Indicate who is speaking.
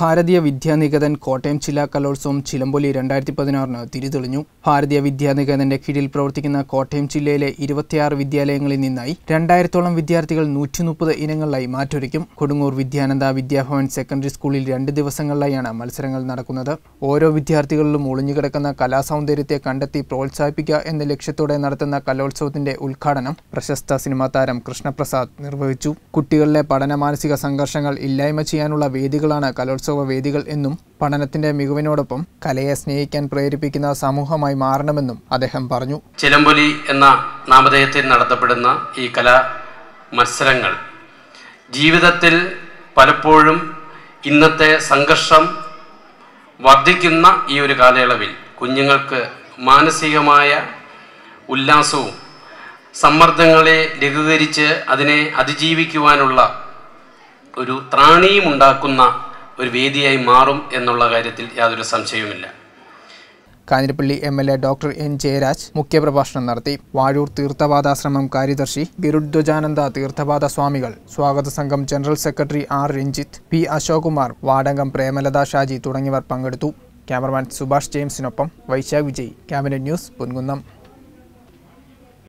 Speaker 1: ഭാരതീയ വിദ്യാനികേതൻ കോട്ടയം ജില്ലാ കലോത്സവം ചിലമ്പൊലി രണ്ടായിരത്തി പതിനാറിന് തിരിതെളിഞ്ഞു ഭാരതീയ വിദ്യാനികേതന്റെ കീഴിൽ പ്രവർത്തിക്കുന്ന കോട്ടയം ജില്ലയിലെ ഇരുപത്തിയാറ് വിദ്യാലയങ്ങളിൽ നിന്നായി രണ്ടായിരത്തോളം വിദ്യാർത്ഥികൾ നൂറ്റി മുപ്പത് ഇനങ്ങളിലായി മാറ്റൊരുക്കും കൊടുങ്ങൂർ വിദ്യാനന്ദ വിദ്യാഭവൻ സെക്കൻഡറി സ്കൂളിൽ രണ്ട് ദിവസങ്ങളിലായാണ് മത്സരങ്ങൾ നടക്കുന്നത് ഓരോ വിദ്യാർത്ഥികളിലും ഒളിഞ്ഞുകിടക്കുന്ന കലാസൗന്ദര്യത്തെ കണ്ടെത്തി പ്രോത്സാഹിപ്പിക്കുക എന്ന ലക്ഷ്യത്തോടെ നടത്തുന്ന കലോത്സവത്തിന്റെ ഉദ്ഘാടനം പ്രശസ്ത സിനിമാ താരം കൃഷ്ണപ്രസാദ് നിർവഹിച്ചു കുട്ടികളിലെ പഠന മാനസിക സംഘർഷങ്ങൾ ഇല്ലായ്മ ചെയ്യാനുള്ള വേദികളാണ് കലോത്സവം ഉത്സവ വേദികൾ എന്നും പഠനത്തിന്റെ മികവിനോടൊപ്പം കലയെ സ്നേഹിക്കാൻ പ്രേരിപ്പിക്കുന്ന സമൂഹമായി മാറണമെന്നും അദ്ദേഹം പറഞ്ഞു
Speaker 2: ചിലമ്പൊലി എന്ന നാമധേയത്തിൽ നടത്തപ്പെടുന്ന ഈ കലാ മത്സരങ്ങൾ ജീവിതത്തിൽ പലപ്പോഴും ഇന്നത്തെ സംഘർഷം വർദ്ധിക്കുന്ന ഈ ഒരു കാലയളവിൽ കുഞ്ഞുങ്ങൾക്ക് മാനസികമായ ഉല്ലാസവും സമ്മർദ്ദങ്ങളെ ലഘൂകരിച്ച് അതിനെ അതിജീവിക്കുവാനുള്ള ഒരു ത്രാണിയും ഉണ്ടാക്കുന്ന ഒരു വേദിയായി മാറും എന്നുള്ള കാര്യത്തിൽ യാതൊരു സംശയവുമില്ല
Speaker 1: Kanjirappally M L A doctor N Jayaraj മുഖ്യപ്രഭാഷണം നടത്തി വാഴൂർ തീർത്ഥപാദാശ്രമം കാര്യദർശി ഗരുഡ്വജാനന്ദ തീർത്ഥപാദ സ്വാമികൾ സ്വാഗത സംഘം general secretary R Ranjith P Ashokumar വാടങ്ങം പ്രേമലത ഷാജി തുടങ്ങിയവർ പങ്കെടുത്തു ക്യാമറമാൻ സുഭാഷ് ജെയിംസിനൊപ്പം വൈശാഖ് വിജയ് ക്യാബിനറ്റ് ന്യൂസ് പൊൻകുന്നം